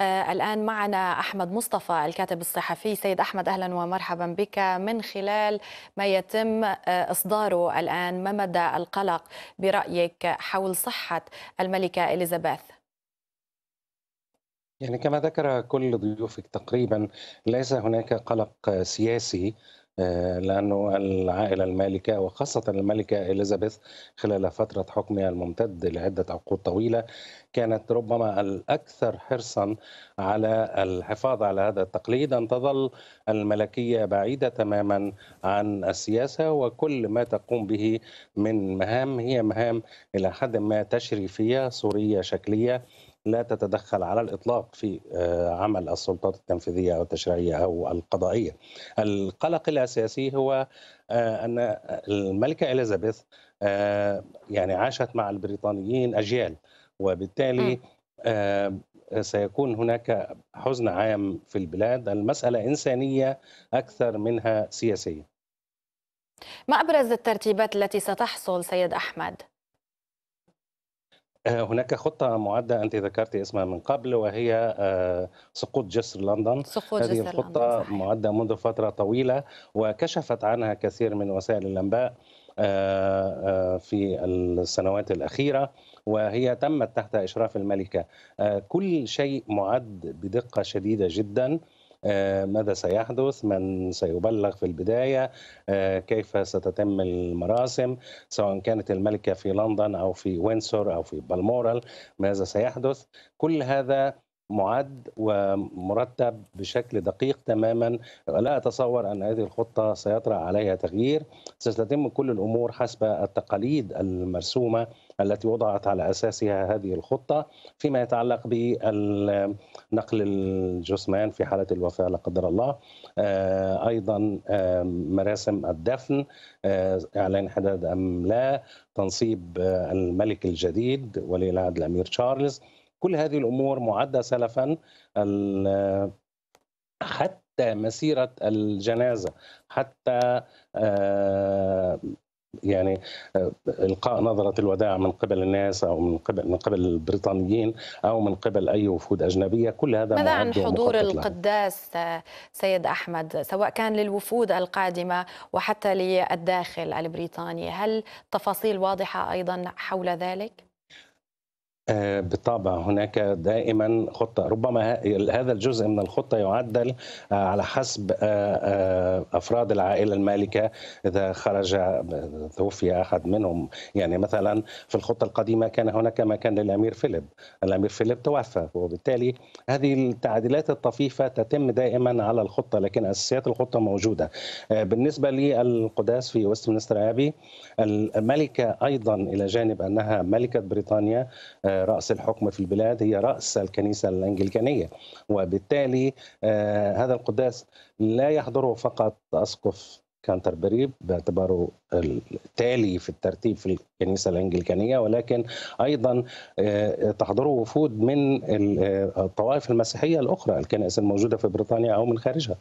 آه، الآن معنا أحمد مصطفى الكاتب الصحفي سيد أحمد أهلا ومرحبا بك من خلال ما يتم آه، إصداره الآن ما مدى القلق برأيك حول صحة الملكة إليزابيث يعني كما ذكر كل ضيوفك تقريبا ليس هناك قلق سياسي آه، لأنه العائلة المالكة وخاصة الملكة إليزابيث خلال فترة حكمها الممتد لعدة عقود طويلة كانت ربما الأكثر حرصا على الحفاظ على هذا التقليد أن تظل الملكية بعيدة تماما عن السياسة وكل ما تقوم به من مهام هي مهام إلى حد ما تشريفية صورية شكلية لا تتدخل على الاطلاق في آه، عمل السلطات التنفيذيه او التشريعيه او القضائيه. القلق الاساسي هو آه، ان الملكه اليزابيث آه، يعني عاشت مع البريطانيين اجيال وبالتالي سيكون هناك حزن عام في البلاد، المساله انسانيه اكثر منها سياسيه. ما ابرز الترتيبات التي ستحصل سيد احمد؟ آه، هناك خطة معدة أنت ذكرت اسمها من قبل وهي آه، سقوط جسر لندن سقوط هذه جسر الخطة لندن معدة منذ فترة طويلة وكشفت عنها كثير من وسائل الأنباء آه، في السنوات الأخيرة وهي تمت تحت إشراف الملكة كل شيء معد بدقة شديدة جداً آه، ماذا سيحدث من سيبلغ في البداية آه، كيف ستتم المراسم سواء كانت الملكة في لندن أو في وينسور أو في بالمورال ماذا سيحدث كل هذا معد ومرتب بشكل دقيق تماما لا اتصور ان هذه الخطه سيطرا عليها تغيير ستتم كل الامور حسب التقاليد المرسومه التي وضعت على اساسها هذه الخطه فيما يتعلق بنقل الجثمان في حاله الوفاه لا قدر الله آه، ايضا آه، مراسم الدفن آه، اعلان حداد ام لا تنصيب الملك الجديد ولي العهد الامير تشارلز كل هذه الامور معده سلفا حتى مسيره الجنازه حتى يعني آه، القاء نظره الوداع من قبل الناس او من قبل من قبل البريطانيين او من قبل اي وفود اجنبيه كل هذا ماذا عن حضور القداس آه، سيد احمد سواء كان للوفود القادمه وحتى للداخل البريطاني هل تفاصيل واضحه ايضا حول ذلك آه، بالطبع هناك دائما خطه ربما هذا الجزء من الخطه يعدل آه، على حسب آه، افراد العائله المالكه اذا خرج توفي احد منهم يعني مثلا في الخطه القديمه كان هناك مكان للامير فيليب الامير فيليب توفى وبالتالي هذه التعديلات الطفيفه تتم دائما على الخطه لكن اساسيات الخطه موجوده بالنسبه للقداس في وستمنستر ابي الملكه ايضا الى جانب انها ملكه بريطانيا رأس الحكم في البلاد هي رأس الكنيسة الأنجليكانية وبالتالي آه، هذا القداس لا يحضره فقط أسقف كانتربري باعتباره التالي في الترتيب في الكنيسة الأنجليكانية ولكن أيضا آه، تحضره وفود من آه، الطوائف المسيحية الأخرى الكنائس الموجودة في بريطانيا أو من خارجها